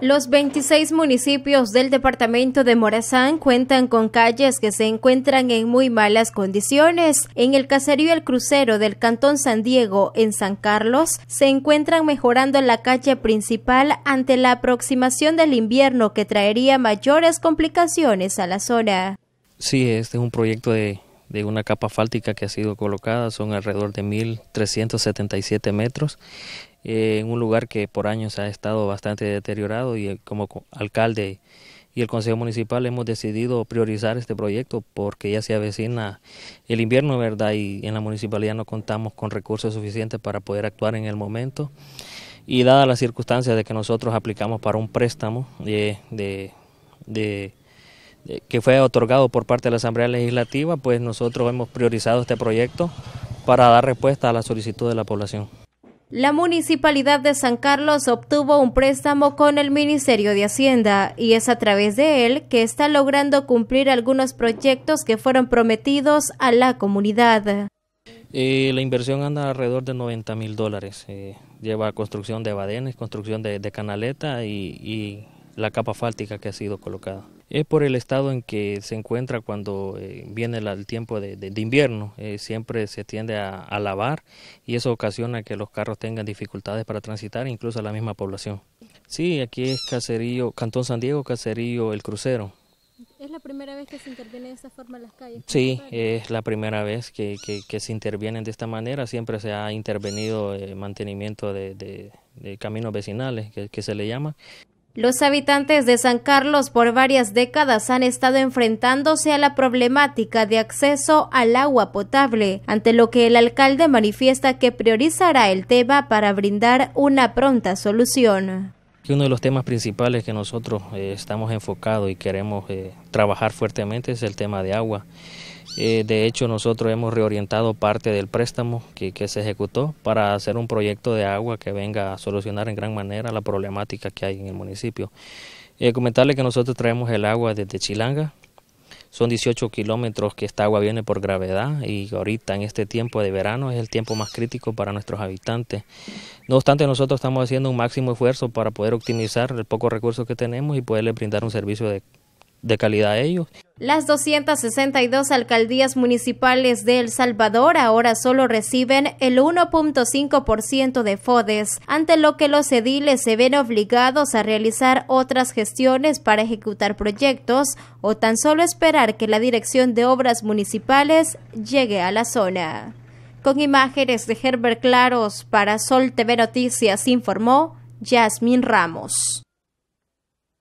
Los 26 municipios del departamento de Morazán cuentan con calles que se encuentran en muy malas condiciones. En el caserío El Crucero del Cantón San Diego, en San Carlos, se encuentran mejorando la calle principal ante la aproximación del invierno que traería mayores complicaciones a la zona. Sí, este es un proyecto de, de una capa fáltica que ha sido colocada, son alrededor de 1.377 metros. Eh, en un lugar que por años ha estado bastante deteriorado y eh, como alcalde y el Consejo Municipal hemos decidido priorizar este proyecto porque ya se avecina el invierno, ¿verdad? Y en la municipalidad no contamos con recursos suficientes para poder actuar en el momento. Y dada las circunstancia de que nosotros aplicamos para un préstamo de que fue otorgado por parte de la Asamblea Legislativa, pues nosotros hemos priorizado este proyecto para dar respuesta a la solicitud de la población. La Municipalidad de San Carlos obtuvo un préstamo con el Ministerio de Hacienda y es a través de él que está logrando cumplir algunos proyectos que fueron prometidos a la comunidad. Eh, la inversión anda alrededor de 90 mil dólares. Eh, lleva construcción de badenes, construcción de, canaleta y la capa fáltica que ha sido colocada. Es por el estado en que se encuentra cuando eh, viene el tiempo de, invierno, eh, siempre se tiende a, a, lavar y eso ocasiona que los carros tengan dificultades para transitar, incluso a la misma población. Sí, aquí es Caserío, Cantón San Diego, Caserío El Crucero. ¿Es la primera vez que se interviene de esta forma las calles? Sí, es la primera vez que, se intervienen de esta manera. Siempre se ha intervenido el eh, mantenimiento de, de, caminos vecinales, que se le llama. Los habitantes de San Carlos por varias décadas han estado enfrentándose a la problemática de acceso al agua potable, ante lo que el alcalde manifiesta que priorizará el tema para brindar una pronta solución. Uno de los temas principales que nosotros eh, estamos enfocados y queremos eh, trabajar fuertemente es el tema de agua. Eh, de hecho, nosotros hemos reorientado parte del préstamo que, que, se ejecutó para hacer un proyecto de agua que venga a solucionar en gran manera la problemática que hay en el municipio. comentarle que nosotros traemos el agua desde Chilanga, son 18 kilómetros que esta agua viene por gravedad y ahorita en este tiempo de verano es el tiempo más crítico para nuestros habitantes. No obstante, nosotros estamos haciendo un máximo esfuerzo para poder optimizar el poco recurso que tenemos y poderles brindar un servicio de, de calidad a ellos. Las 262 alcaldías municipales de El Salvador ahora solo reciben el 1.5% de FODES, ante lo que los ediles se ven obligados a realizar otras gestiones para ejecutar proyectos o tan solo esperar que la Dirección de Obras Municipales llegue a la zona. Con imágenes de Herbert Claros para Sol TV Noticias informó Yasmín Ramos.